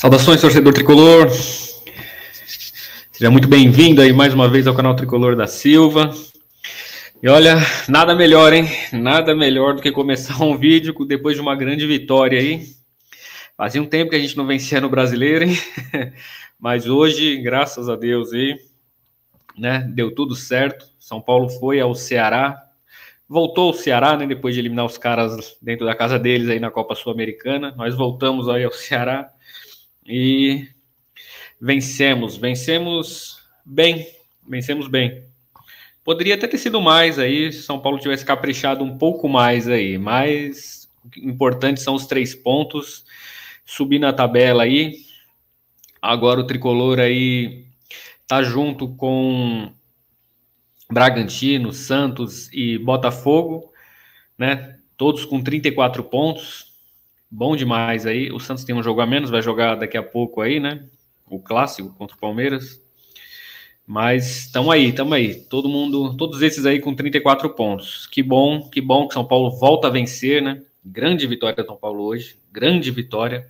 Saudações, torcedor tricolor. Seja muito bem-vindo aí mais uma vez ao canal Tricolor da Silva. E olha, nada melhor, hein? Nada melhor do que começar um vídeo depois de uma grande vitória aí. Fazia um tempo que a gente não vencia no brasileiro, hein? Mas hoje, graças a Deus aí, né? Deu tudo certo. São Paulo foi ao Ceará. Voltou ao Ceará, né? Depois de eliminar os caras dentro da casa deles aí na Copa Sul-Americana. Nós voltamos aí ao Ceará e vencemos, vencemos bem, vencemos bem. Poderia até ter sido mais aí, se São Paulo tivesse caprichado um pouco mais aí, mas importante são os três pontos, subir na tabela aí. Agora o tricolor aí tá junto com Bragantino, Santos e Botafogo, né? Todos com 34 pontos, Bom demais aí. O Santos tem um jogo a menos, vai jogar daqui a pouco aí, né? O clássico contra o Palmeiras. Mas estamos aí, estamos aí. Todo mundo, todos esses aí com 34 pontos. Que bom, que bom que São Paulo volta a vencer, né? Grande vitória do São Paulo hoje, grande vitória.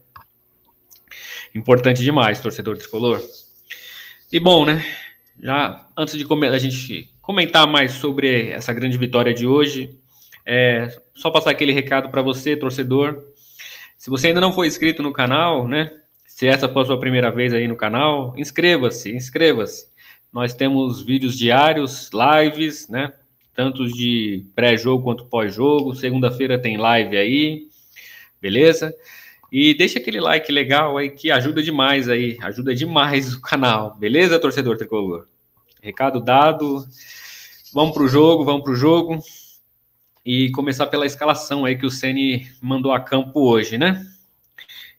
Importante demais, torcedor tricolor. E bom, né? Já antes de a gente comentar mais sobre essa grande vitória de hoje, é só passar aquele recado para você, torcedor. Se você ainda não foi inscrito no canal, né? Se essa for a sua primeira vez aí no canal, inscreva-se, inscreva-se. Nós temos vídeos diários, lives, né? Tanto de pré-jogo quanto pós-jogo. Segunda-feira tem live aí, beleza? E deixa aquele like legal aí que ajuda demais aí, ajuda demais o canal, beleza, torcedor tricolor? Recado dado. Vamos pro jogo, vamos pro jogo e começar pela escalação aí que o Ceni mandou a campo hoje, né?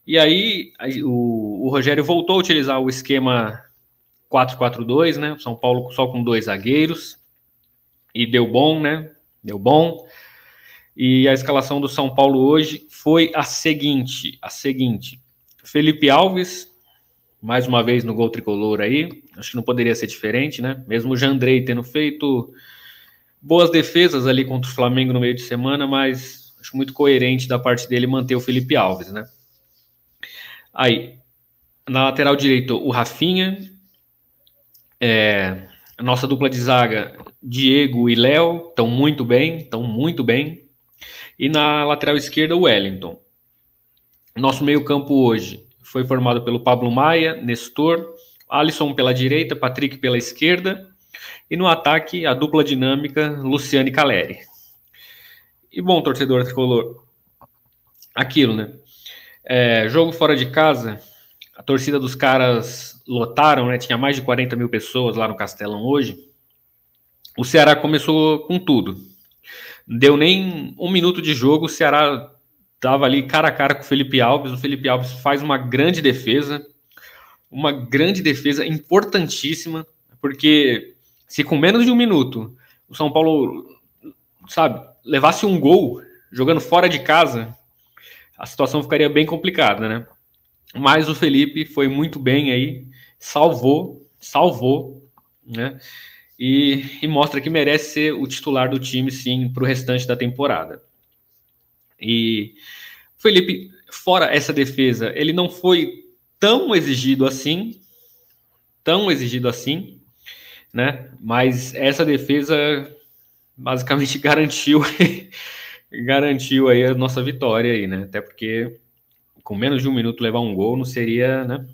E aí o, o Rogério voltou a utilizar o esquema 4-4-2, né? São Paulo só com dois zagueiros e deu bom, né? Deu bom. E a escalação do São Paulo hoje foi a seguinte, a seguinte: Felipe Alves mais uma vez no gol tricolor aí, acho que não poderia ser diferente, né? Mesmo o Jandrei tendo feito boas defesas ali contra o Flamengo no meio de semana, mas acho muito coerente da parte dele manter o Felipe Alves, né? Aí, na lateral direita, o Rafinha. É, nossa dupla de zaga, Diego e Léo, estão muito bem, estão muito bem. E na lateral esquerda, o Wellington. Nosso meio-campo hoje foi formado pelo Pablo Maia, Nestor, Alisson pela direita, Patrick pela esquerda, e no ataque, a dupla dinâmica Luciane e Caleri. E bom, torcedor tricolor, aquilo, né? É, jogo fora de casa, a torcida dos caras lotaram, né? Tinha mais de 40 mil pessoas lá no Castelão hoje. O Ceará começou com tudo. Deu nem um minuto de jogo, o Ceará estava ali cara a cara com o Felipe Alves. O Felipe Alves faz uma grande defesa, uma grande defesa importantíssima, porque se com menos de um minuto o São Paulo, sabe, levasse um gol jogando fora de casa, a situação ficaria bem complicada, né? Mas o Felipe foi muito bem aí, salvou, salvou, né? E, e mostra que merece ser o titular do time, sim, para o restante da temporada. E Felipe, fora essa defesa, ele não foi tão exigido assim, tão exigido assim, né? Mas essa defesa basicamente garantiu garantiu aí a nossa vitória aí, né? Até porque com menos de um minuto levar um gol não seria, né?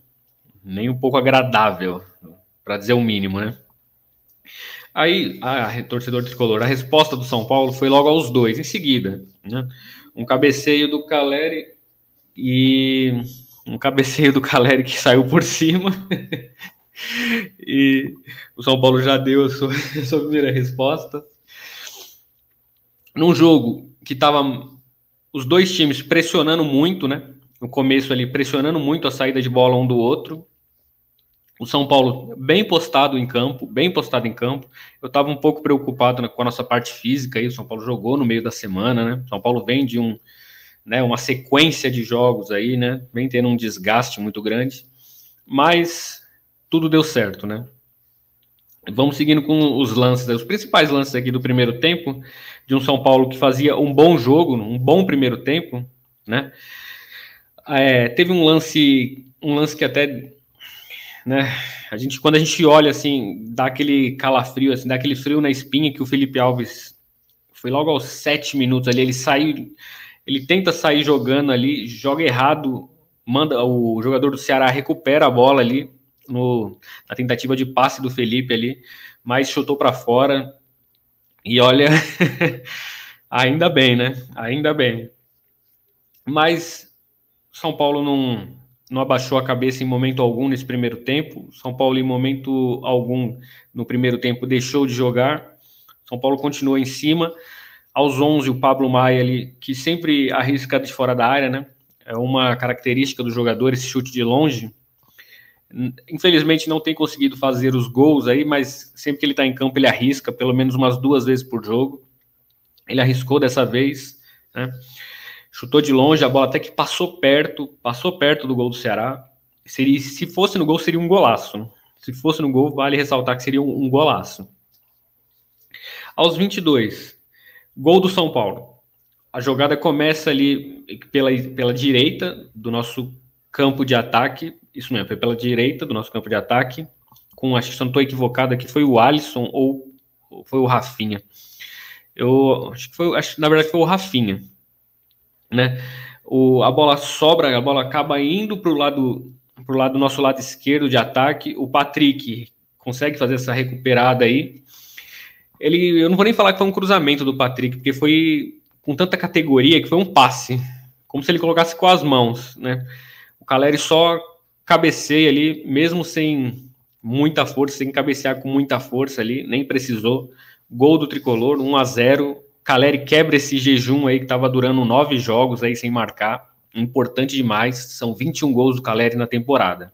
Nem um pouco agradável, para dizer o mínimo, né? Aí, a, torcedor tricolor, a resposta do São Paulo foi logo aos dois, em seguida, né? Um cabeceio do Caleri e um cabeceio do Caleri que saiu por cima e o São Paulo já deu a sua, a sua primeira resposta. Num jogo que estava os dois times pressionando muito, né? No começo ali, pressionando muito a saída de bola um do outro. O São Paulo bem postado em campo, bem postado em campo. Eu estava um pouco preocupado né, com a nossa parte física aí. O São Paulo jogou no meio da semana, né? O São Paulo vem de um, né, uma sequência de jogos aí, né? Vem tendo um desgaste muito grande. Mas tudo deu certo, né? Vamos seguindo com os lances, os principais lances aqui do primeiro tempo, de um São Paulo que fazia um bom jogo, um bom primeiro tempo, né? É, teve um lance, um lance que até, né? A gente, quando a gente olha assim, dá aquele calafrio, assim, dá aquele frio na espinha que o Felipe Alves foi logo aos sete minutos ali, ele saiu, ele tenta sair jogando ali, joga errado, manda o jogador do Ceará recupera a bola ali, no, na tentativa de passe do Felipe ali, mas chutou para fora. E olha, ainda bem, né? Ainda bem. Mas São Paulo não, não abaixou a cabeça em momento algum nesse primeiro tempo. São Paulo, em momento algum no primeiro tempo, deixou de jogar. São Paulo continuou em cima. Aos 11, o Pablo Maia, ali, que sempre arrisca de fora da área, né? É uma característica do jogador, esse chute de longe. Infelizmente não tem conseguido fazer os gols aí, mas sempre que ele está em campo ele arrisca, pelo menos umas duas vezes por jogo. Ele arriscou dessa vez, né? Chutou de longe, a bola até que passou perto, passou perto do gol do Ceará. Seria, se fosse no gol, seria um golaço. Né? Se fosse no gol, vale ressaltar que seria um, um golaço. Aos 22, gol do São Paulo. A jogada começa ali pela, pela direita do nosso campo de ataque, isso mesmo, foi pela direita do nosso campo de ataque. Com, acho que se eu não estou equivocado aqui, foi o Alisson ou foi o Rafinha. Eu acho que foi, acho, na verdade, foi o Rafinha. Né? O, a bola sobra, a bola acaba indo para o lado, pro lado, nosso lado esquerdo de ataque. O Patrick consegue fazer essa recuperada aí. Ele, eu não vou nem falar que foi um cruzamento do Patrick, porque foi com tanta categoria que foi um passe, como se ele colocasse com as mãos, né? O Caleri só cabecei ali, mesmo sem muita força, sem cabecear com muita força ali, nem precisou. Gol do Tricolor, 1 a 0 Caleri quebra esse jejum aí que estava durando nove jogos aí sem marcar. Importante demais, são 21 gols do Caleri na temporada.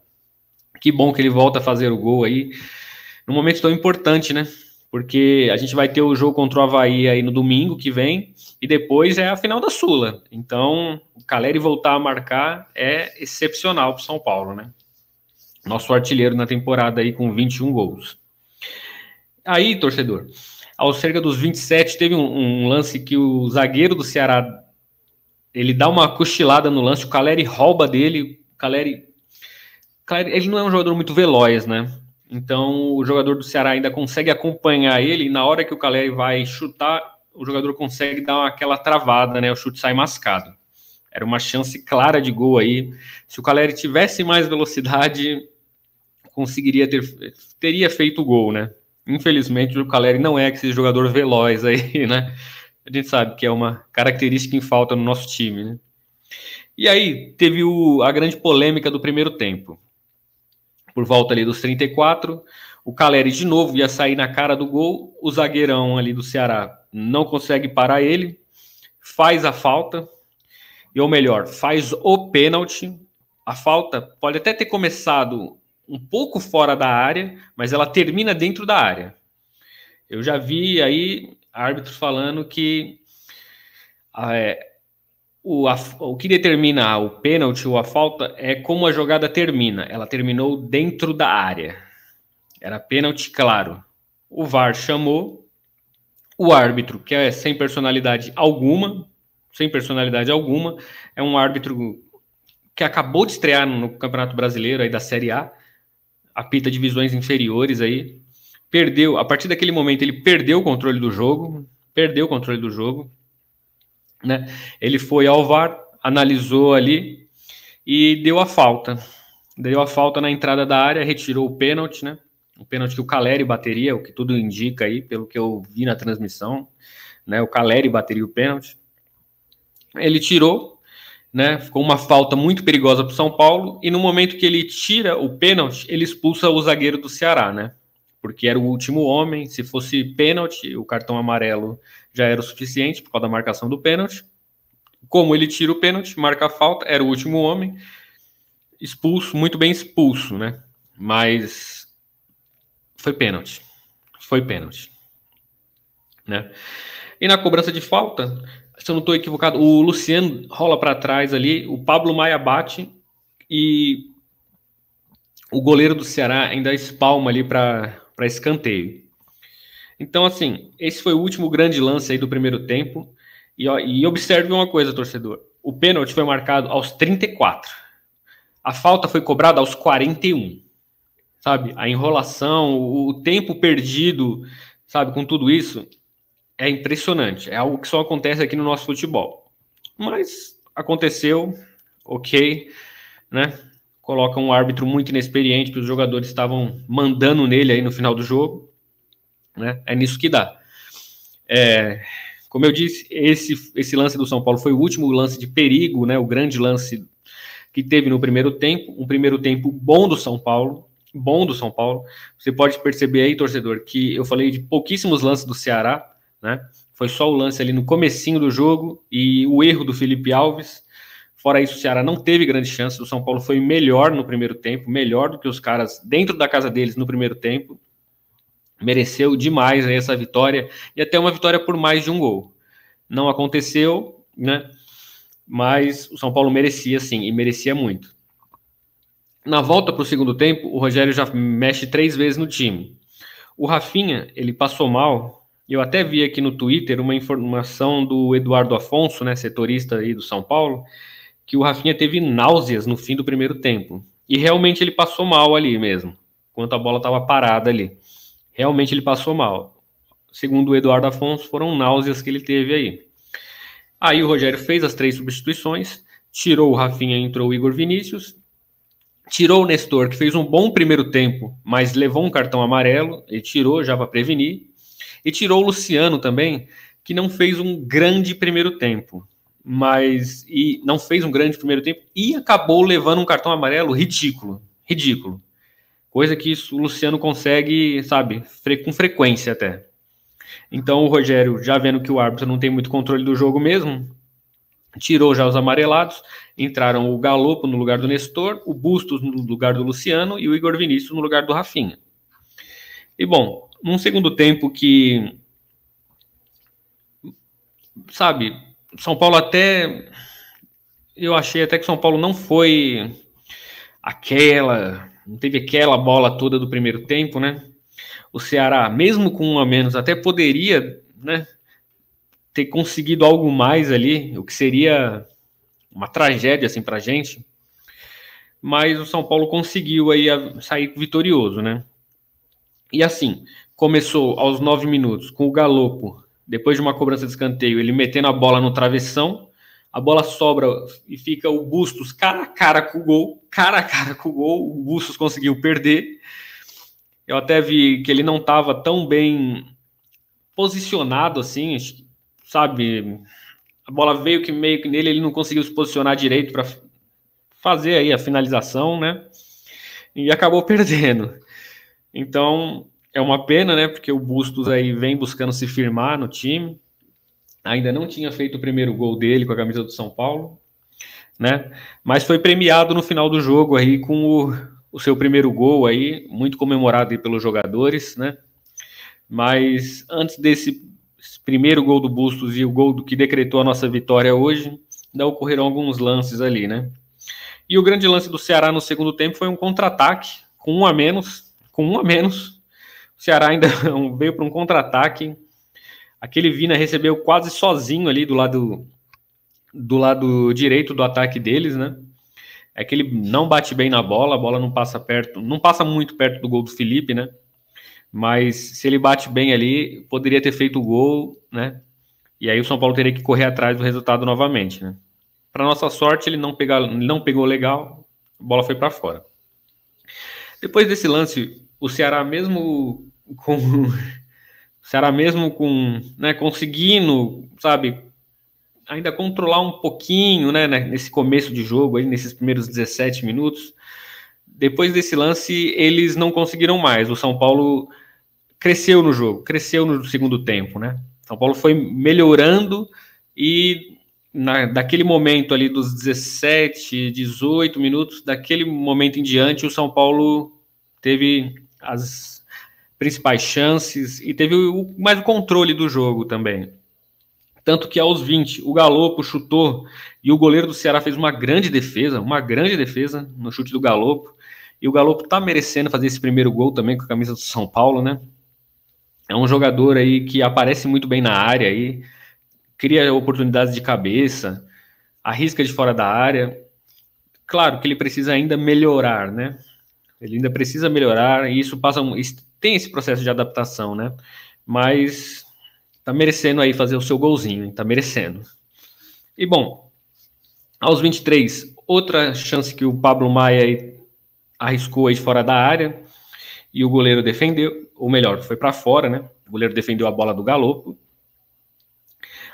Que bom que ele volta a fazer o gol aí, num momento tão importante, né? porque a gente vai ter o jogo contra o Havaí aí no domingo que vem, e depois é a final da Sula. Então, o Caleri voltar a marcar é excepcional para o São Paulo, né? Nosso artilheiro na temporada aí com 21 gols. Aí, torcedor, ao cerca dos 27, teve um, um lance que o zagueiro do Ceará ele dá uma cochilada no lance, o Caleri rouba dele, o Caleri, Caleri ele não é um jogador muito veloz, né? Então, o jogador do Ceará ainda consegue acompanhar ele, e na hora que o Caleri vai chutar, o jogador consegue dar aquela travada, né? O chute sai mascado. Era uma chance clara de gol aí. Se o Caleri tivesse mais velocidade, conseguiria ter teria feito o gol, né? Infelizmente, o Caleri não é esse jogador veloz aí, né? A gente sabe que é uma característica em falta no nosso time, né? E aí, teve o, a grande polêmica do primeiro tempo por volta ali dos 34. O Caleri de novo ia sair na cara do gol. O zagueirão ali do Ceará não consegue parar ele, faz a falta, e ou melhor, faz o pênalti. A falta pode até ter começado um pouco fora da área, mas ela termina dentro da área. Eu já vi aí árbitros falando que ah, é, o, a, o que determina o pênalti ou a falta é como a jogada termina. Ela terminou dentro da área. Era pênalti, claro. O VAR chamou. O árbitro, que é sem personalidade alguma, sem personalidade alguma, é um árbitro que acabou de estrear no Campeonato Brasileiro aí da Série A, apita divisões inferiores aí, perdeu, a partir daquele momento ele perdeu o controle do jogo, perdeu o controle do jogo, né? Ele foi ao VAR, analisou ali e deu a falta. Deu a falta na entrada da área, retirou o pênalti, né? O pênalti que o Caleri bateria, o que tudo indica aí, pelo que eu vi na transmissão, né? O Caleri bateria o pênalti. Ele tirou, né? Ficou uma falta muito perigosa para o São Paulo e no momento que ele tira o pênalti, ele expulsa o zagueiro do Ceará, né? porque era o último homem. Se fosse pênalti, o cartão amarelo já era o suficiente por causa da marcação do pênalti. Como ele tira o pênalti, marca a falta, era o último homem, expulso, muito bem expulso, né? Mas foi pênalti. Foi pênalti. Né? E na cobrança de falta, se eu não estou equivocado, o Luciano rola para trás ali, o Pablo Maia bate e o goleiro do Ceará ainda espalma ali para para escanteio. Então, assim, esse foi o último grande lance aí do primeiro tempo. E, ó, e observe uma coisa, torcedor. O pênalti foi marcado aos 34. A falta foi cobrada aos 41. Sabe? A enrolação, o tempo perdido, sabe, com tudo isso, é impressionante. É algo que só acontece aqui no nosso futebol. Mas aconteceu, ok, né? coloca um árbitro muito inexperiente, que os jogadores estavam mandando nele aí no final do jogo. Né? É nisso que dá. É, como eu disse, esse, esse lance do São Paulo foi o último lance de perigo, né? o grande lance que teve no primeiro tempo, um primeiro tempo bom do São Paulo, bom do São Paulo. Você pode perceber aí, torcedor, que eu falei de pouquíssimos lances do Ceará, né? Foi só o lance ali no comecinho do jogo e o erro do Felipe Alves, Fora isso, o Ceará não teve grande chance. O São Paulo foi melhor no primeiro tempo, melhor do que os caras dentro da casa deles no primeiro tempo. Mereceu demais aí essa vitória e até uma vitória por mais de um gol. Não aconteceu, né? Mas o São Paulo merecia sim e merecia muito. Na volta para o segundo tempo, o Rogério já mexe três vezes no time. O Rafinha, ele passou mal. Eu até vi aqui no Twitter uma informação do Eduardo Afonso, né, setorista aí do São Paulo, que o Rafinha teve náuseas no fim do primeiro tempo. E realmente ele passou mal ali mesmo, enquanto a bola estava parada ali. Realmente ele passou mal. Segundo o Eduardo Afonso, foram náuseas que ele teve aí. Aí o Rogério fez as três substituições, tirou o Rafinha, entrou o Igor Vinícius, tirou o Nestor, que fez um bom primeiro tempo, mas levou um cartão amarelo, ele tirou já para prevenir, e tirou o Luciano também, que não fez um grande primeiro tempo mas e não fez um grande primeiro tempo e acabou levando um cartão amarelo ridículo, ridículo. Coisa que o Luciano consegue, sabe, fre com frequência até. Então o Rogério, já vendo que o árbitro não tem muito controle do jogo mesmo, tirou já os amarelados, entraram o Galopo no lugar do Nestor, o Bustos no lugar do Luciano e o Igor Vinícius no lugar do Rafinha. E bom, num segundo tempo que sabe, são Paulo até. Eu achei até que São Paulo não foi aquela. Não teve aquela bola toda do primeiro tempo, né? O Ceará, mesmo com um a menos, até poderia, né? Ter conseguido algo mais ali, o que seria uma tragédia, assim, pra gente. Mas o São Paulo conseguiu aí sair vitorioso, né? E assim, começou aos nove minutos com o Galopo depois de uma cobrança de escanteio, ele metendo a bola no travessão, a bola sobra e fica o Bustos cara a cara com o gol, cara a cara com o gol, o Bustos conseguiu perder. Eu até vi que ele não estava tão bem posicionado assim, sabe? A bola veio que meio que nele, ele não conseguiu se posicionar direito para fazer aí a finalização, né? E acabou perdendo. Então, é uma pena, né? Porque o Bustos aí vem buscando se firmar no time. Ainda não tinha feito o primeiro gol dele com a camisa do São Paulo, né? Mas foi premiado no final do jogo aí com o, o seu primeiro gol aí, muito comemorado aí pelos jogadores, né? Mas antes desse primeiro gol do Bustos e o gol do que decretou a nossa vitória hoje, ainda ocorreram alguns lances ali, né? E o grande lance do Ceará no segundo tempo foi um contra-ataque com um a menos, com um a menos Ceará ainda veio para um contra-ataque. Aquele Vina recebeu quase sozinho ali do lado do lado direito do ataque deles, né? É que ele não bate bem na bola, a bola não passa perto, não passa muito perto do gol do Felipe, né? Mas se ele bate bem ali, poderia ter feito o gol, né? E aí o São Paulo teria que correr atrás do resultado novamente, né? Para nossa sorte, ele não, pega, não pegou legal, a bola foi para fora. Depois desse lance, o Ceará, mesmo com o mesmo com, né, conseguindo, sabe, ainda controlar um pouquinho, né, né nesse começo de jogo aí, nesses primeiros 17 minutos. Depois desse lance, eles não conseguiram mais. O São Paulo cresceu no jogo, cresceu no segundo tempo, né? São Paulo foi melhorando e na, daquele momento ali dos 17, 18 minutos, daquele momento em diante, o São Paulo teve as principais chances e teve o, mais o controle do jogo também. Tanto que aos 20, o Galopo chutou e o goleiro do Ceará fez uma grande defesa, uma grande defesa no chute do Galopo. E o Galopo tá merecendo fazer esse primeiro gol também com a camisa do São Paulo, né? É um jogador aí que aparece muito bem na área aí, cria oportunidades de cabeça, arrisca de fora da área. Claro que ele precisa ainda melhorar, né? Ele ainda precisa melhorar e isso passa tem esse processo de adaptação, né? Mas tá merecendo aí fazer o seu golzinho, tá merecendo. E bom, aos 23, outra chance que o Pablo Maia arriscou aí fora da área e o goleiro defendeu, ou melhor, foi para fora, né? O goleiro defendeu a bola do Galopo.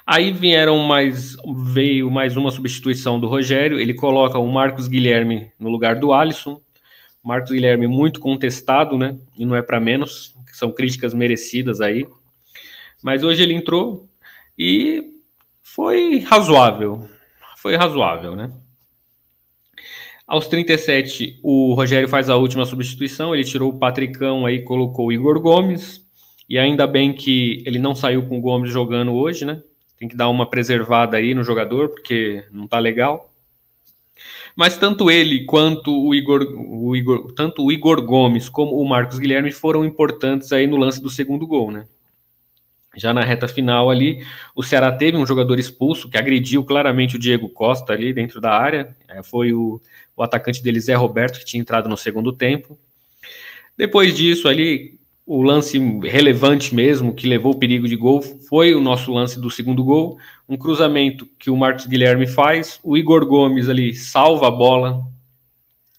Aí vieram mais veio mais uma substituição do Rogério, ele coloca o Marcos Guilherme no lugar do Alisson Marcos Guilherme muito contestado, né? E não é para menos, são críticas merecidas aí. Mas hoje ele entrou e foi razoável. Foi razoável, né? Aos 37, o Rogério faz a última substituição, ele tirou o Patricão aí, colocou o Igor Gomes. E ainda bem que ele não saiu com o Gomes jogando hoje, né? Tem que dar uma preservada aí no jogador, porque não tá legal. Mas tanto ele quanto o Igor, o Igor, tanto o Igor Gomes como o Marcos Guilherme foram importantes aí no lance do segundo gol, né? Já na reta final ali, o Ceará teve um jogador expulso que agrediu claramente o Diego Costa ali dentro da área. É, foi o, o atacante dele, Zé Roberto, que tinha entrado no segundo tempo. Depois disso ali, o lance relevante mesmo, que levou o perigo de gol, foi o nosso lance do segundo gol. Um cruzamento que o Marcos Guilherme faz, o Igor Gomes ali salva a bola,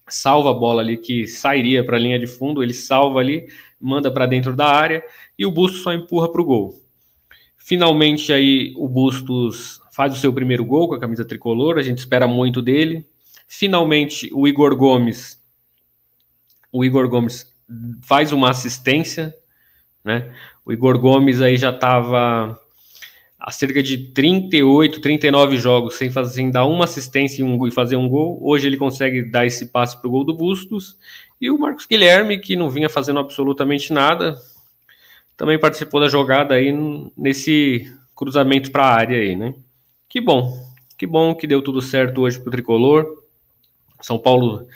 salva a bola ali que sairia para a linha de fundo, ele salva ali, manda para dentro da área e o Bustos só empurra para o gol. Finalmente aí o Bustos faz o seu primeiro gol com a camisa tricolor, a gente espera muito dele. Finalmente o Igor Gomes, o Igor Gomes faz uma assistência, né? O Igor Gomes aí já estava há cerca de 38, 39 jogos sem, fazer, sem dar uma assistência e, um, e fazer um gol. Hoje ele consegue dar esse passe para o gol do Bustos. E o Marcos Guilherme, que não vinha fazendo absolutamente nada, também participou da jogada aí nesse cruzamento para a área aí, né? Que bom, que bom que deu tudo certo hoje para o Tricolor. São Paulo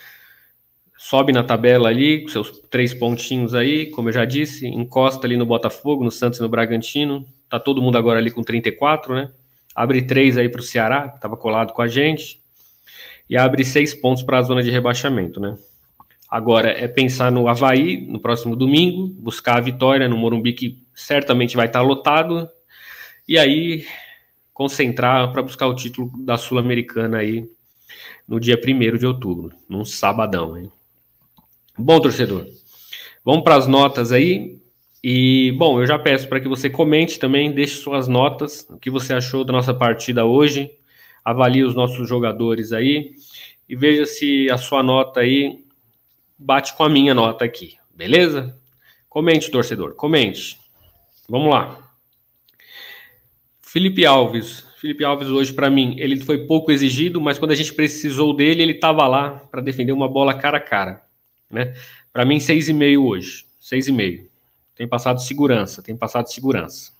sobe na tabela ali, com seus três pontinhos aí, como eu já disse, encosta ali no Botafogo, no Santos e no Bragantino. Tá todo mundo agora ali com 34, né? Abre três aí para o Ceará, que estava colado com a gente, e abre seis pontos para a zona de rebaixamento, né? Agora é pensar no Havaí no próximo domingo, buscar a vitória no Morumbi, que certamente vai estar tá lotado, e aí concentrar para buscar o título da Sul-Americana aí no dia 1 de outubro, num sabadão, hein? Bom, torcedor, vamos para as notas aí. E, bom, eu já peço para que você comente também, deixe suas notas, o que você achou da nossa partida hoje, avalie os nossos jogadores aí e veja se a sua nota aí bate com a minha nota aqui, beleza? Comente, torcedor, comente. Vamos lá. Felipe Alves. Felipe Alves hoje para mim, ele foi pouco exigido, mas quando a gente precisou dele, ele estava lá para defender uma bola cara a cara. Né? Para mim, 6,5 hoje. 6,5. Tem passado segurança, tem passado segurança.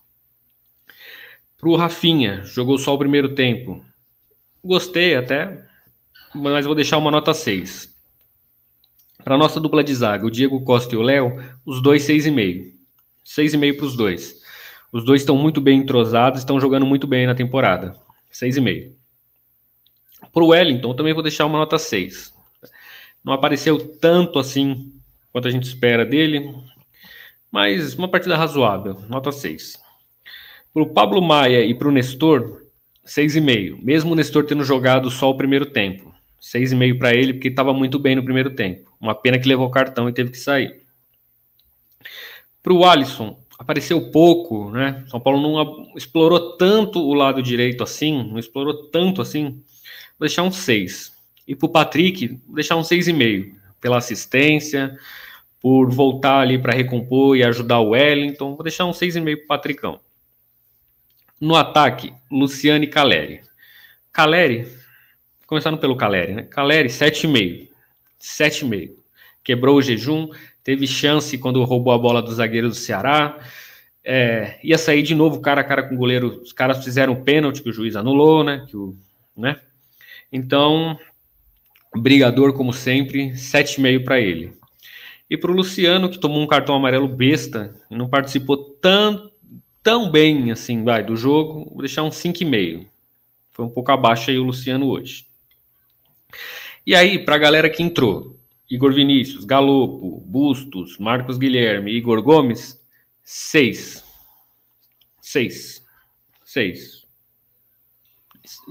Para o Rafinha, jogou só o primeiro tempo. Gostei até, mas vou deixar uma nota 6. Para nossa dupla de zaga, o Diego Costa e o Léo, os dois 6,5. 6,5 para os dois. Os dois estão muito bem entrosados, estão jogando muito bem na temporada. 6,5. Para o Wellington, também vou deixar uma nota 6. Não apareceu tanto assim quanto a gente espera dele, mas uma partida razoável, nota 6. Para o Pablo Maia e para o Nestor, 6,5. Mesmo o Nestor tendo jogado só o primeiro tempo. 6,5 para ele, porque estava muito bem no primeiro tempo. Uma pena que levou cartão e teve que sair. Para o Alisson, apareceu pouco, né? São Paulo não explorou tanto o lado direito assim, não explorou tanto assim. Vou deixar um 6. E para o Patrick, vou deixar um 6,5 pela assistência, por voltar ali para recompor e ajudar o Wellington. Vou deixar um 6,5 para o Patricão. No ataque, Luciane Caleri. Caleri, começando pelo Caleri, né? Caleri, 7,5. 7,5. Quebrou o jejum, teve chance quando roubou a bola do zagueiro do Ceará. É, ia sair de novo cara a cara com o goleiro. Os caras fizeram um pênalti que o juiz anulou, né? Que o, né? Então, Brigador, como sempre, 7,5 para ele. E para o Luciano, que tomou um cartão amarelo besta e não participou tão, tão bem assim vai, do jogo, vou deixar um 5,5. Foi um pouco abaixo aí o Luciano hoje. E aí, para a galera que entrou, Igor Vinícius, Galopo, Bustos, Marcos Guilherme, Igor Gomes, 6. 6. 6.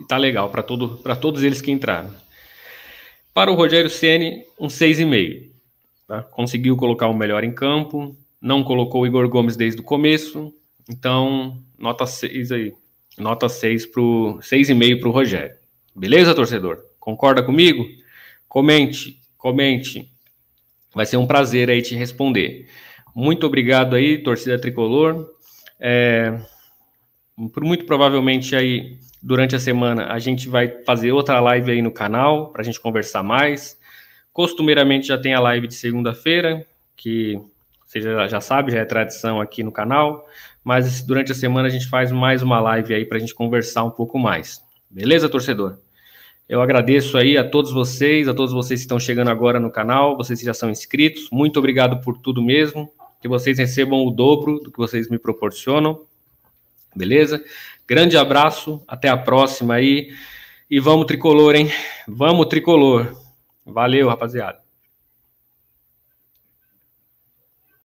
Tá legal para todo, todos eles que entraram. Para o Rogério Ceni, um 6,5. Tá? tá? Conseguiu colocar o melhor em campo, não colocou o Igor Gomes desde o começo, então nota 6 aí. Nota 6 pro 6,5 para o Rogério. Beleza, torcedor? Concorda comigo? Comente, comente. Vai ser um prazer aí te responder. Muito obrigado aí, torcida tricolor. É, por muito provavelmente aí durante a semana a gente vai fazer outra live aí no canal para a gente conversar mais. Costumeiramente já tem a live de segunda-feira, que você já, já sabe, já é tradição aqui no canal, mas durante a semana a gente faz mais uma live aí para a gente conversar um pouco mais. Beleza, torcedor? Eu agradeço aí a todos vocês, a todos vocês que estão chegando agora no canal, vocês que já são inscritos, muito obrigado por tudo mesmo, que vocês recebam o dobro do que vocês me proporcionam. Beleza? Grande abraço, até a próxima aí. E vamos tricolor, hein? Vamos tricolor. Valeu, rapaziada.